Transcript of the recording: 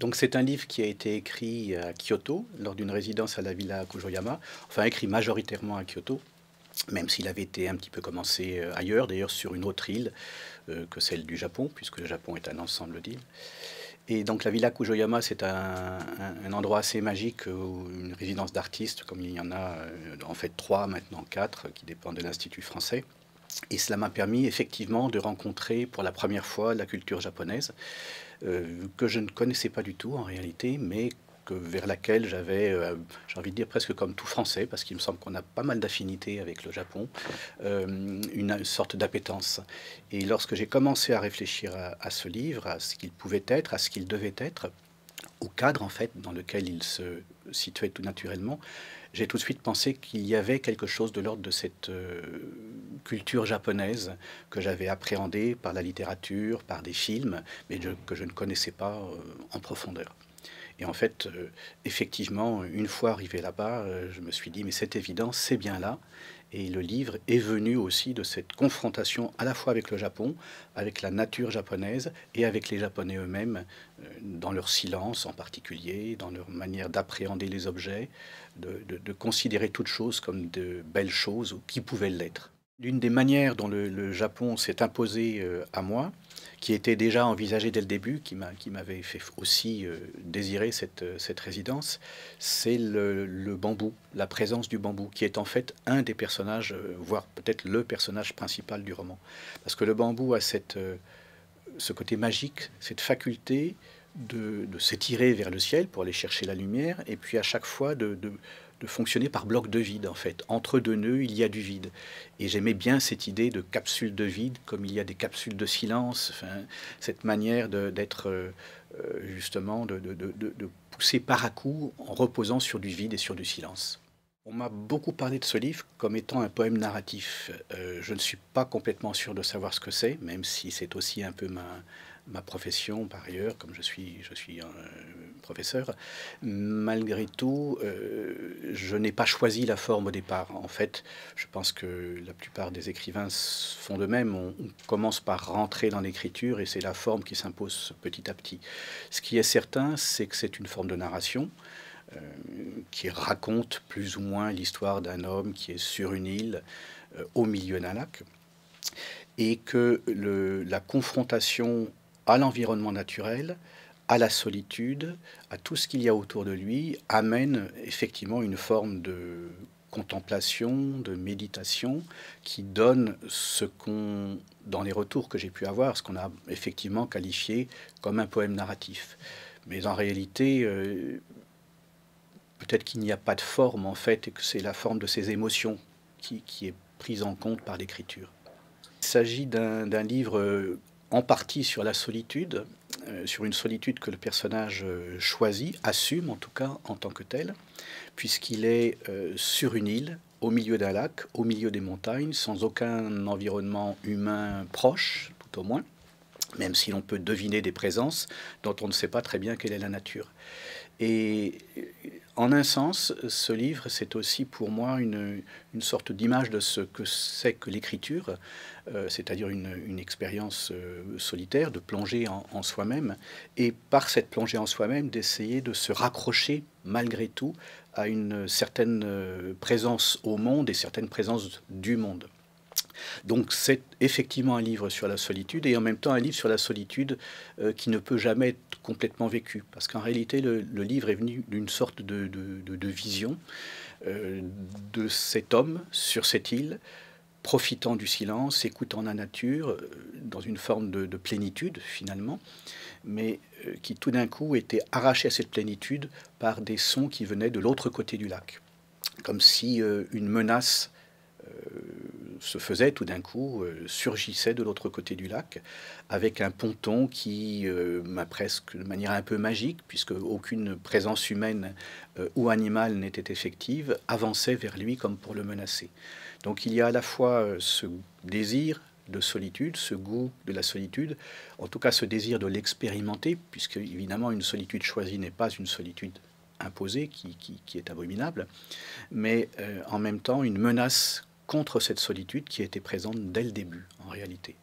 Donc c'est un livre qui a été écrit à Kyoto, lors d'une résidence à la villa Kujoyama, enfin écrit majoritairement à Kyoto, même s'il avait été un petit peu commencé euh, ailleurs, d'ailleurs sur une autre île euh, que celle du Japon, puisque le Japon est un ensemble d'îles. Et donc la villa Kujoyama, c'est un, endroit assez magique, euh, une résidence d'artistes, comme il y en a en fait trois, maintenant quatre, qui dépendent de l'Institut français. Et cela m'a permis effectivement de rencontrer pour la première fois la culture japonaise, euh, que je ne connaissais pas du tout en réalité, mais que, vers laquelle j'avais, euh, j'ai envie de dire presque comme tout français, parce qu'il me semble qu'on a pas mal d'affinités avec le Japon, euh, une, sorte d'appétence. Et lorsque j'ai commencé à réfléchir à, ce livre, à ce qu'il pouvait être, à ce qu'il devait être, au cadre en fait dans lequel il se situait tout naturellement, j'ai tout de suite pensé qu'il y avait quelque chose de l'ordre de cette euh, culture japonaise que j'avais appréhendée par la littérature, par des films, mais que je ne connaissais pas euh, en profondeur. Et en fait, euh, effectivement, une fois arrivé là-bas, euh, je me suis dit, mais c'est évident, c'est bien là. Et le livre est venu aussi de cette confrontation à la fois avec le Japon, avec la nature japonaise et avec les Japonais eux-mêmes, euh, dans leur silence en particulier, dans leur manière d'appréhender les objets, de, considérer toutes choses comme de belles choses ou qui pouvaient l'être. L'une des manières dont le Japon s'est imposé à moi, qui était déjà envisagé dès le début, qui m'avait fait aussi euh, désirer cette, euh, cette résidence, c'est le, bambou, la présence du bambou, qui est en fait un des personnages, euh, voire peut-être le personnage principal du roman. Parce que le bambou a cette, ce côté magique, cette faculté de, s'étirer vers le ciel pour aller chercher la lumière, et puis à chaque fois de, fonctionner par bloc de vide, en fait. Entre deux nœuds, il y a du vide. Et j'aimais bien cette idée de capsule de vide, comme il y a des capsules de silence, cette manière d'être euh, euh, justement, de, pousser par à coup en reposant sur du vide et sur du silence. On m'a beaucoup parlé de ce livre comme étant un poème narratif. Euh, je ne suis pas complètement sûr de savoir ce que c'est, même si c'est aussi un peu ma, ma profession par ailleurs, comme je suis, je suis un euh, professeur, malgré tout, euh, je n'ai pas choisi la forme au départ. En fait, je pense que la plupart des écrivains font de même. On, commence par rentrer dans l'écriture et c'est la forme qui s'impose petit à petit. Ce qui est certain, c'est que c'est une forme de narration. Euh, qui raconte plus ou moins l'histoire d'un homme qui est sur une île au milieu d'un lac, et que la confrontation à l'environnement naturel, à la solitude, à tout ce qu'il y a autour de lui, amène effectivement une forme de contemplation, de méditation, qui donne ce qu'on, dans les retours que j'ai pu avoir, ce qu'on a effectivement qualifié comme un poème narratif. Mais en réalité, euh, peut-être qu'il n'y a pas de forme en fait, et que c'est la forme de ses émotions qui, qui est prise en compte par l'écriture. Il s'agit d'un livre euh, en partie sur la solitude, euh, sur une solitude que le personnage euh, choisit, assume en tout cas en tant que tel, puisqu'il est euh, sur une île, au milieu d'un lac, au milieu des montagnes, sans aucun environnement humain proche, tout au moins, même si l'on peut deviner des présences dont on ne sait pas très bien quelle est la nature. Et euh, en un sens, ce livre, c'est aussi pour moi une, sorte d'image de ce que c'est que l'écriture, euh, c'est-à-dire une, expérience euh, solitaire, de plonger en, en soi-même, et par cette plongée en soi-même, d'essayer de se raccrocher malgré tout à une certaine présence au monde et certaine présence du monde. Donc c'est effectivement un livre sur la solitude et en même temps un livre sur la solitude euh, qui ne peut jamais être complètement vécu. Parce qu'en réalité, le, livre est venu d'une sorte de, vision euh, de cet homme sur cette île profitant du silence, écoutant la nature, euh, dans une forme de, plénitude finalement, mais qui tout d'un coup était arraché à cette plénitude par des sons qui venaient de l'autre côté du lac, comme si une menace se faisait tout d'un coup, euh, surgissait de l'autre côté du lac, avec un ponton qui euh, m'a presque de manière un peu magique, puisque aucune présence humaine euh, ou animale n'était effective, avançait vers lui comme pour le menacer. Donc il y a à la fois ce désir de solitude, ce goût de la solitude, en tout cas ce désir de l'expérimenter, puisque évidemment une solitude choisie n'est pas une solitude imposée qui, est abominable, mais en même temps une menace contre cette solitude qui était présente dès le début, en réalité.